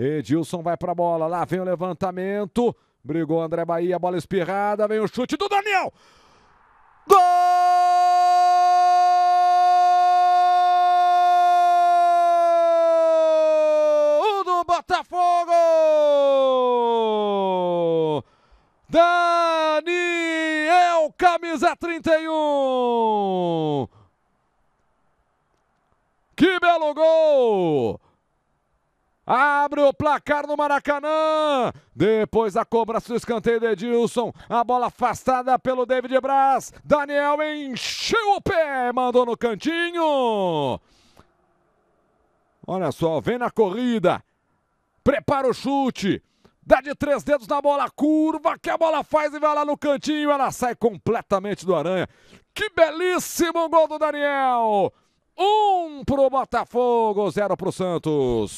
Edilson vai pra bola, lá vem o levantamento. Brigou André Bahia, bola espirrada, vem o chute do Daniel. Gol! do Botafogo! Daniel, camisa 31! Que belo gol! Abre o placar no Maracanã. Depois da cobrança do escanteio de Edilson. A bola afastada pelo David Braz. Daniel encheu o pé. Mandou no cantinho. Olha só, vem na corrida. Prepara o chute. Dá de três dedos na bola, curva que a bola faz e vai lá no cantinho. Ela sai completamente do Aranha. Que belíssimo gol do Daniel! Um pro Botafogo, zero pro Santos.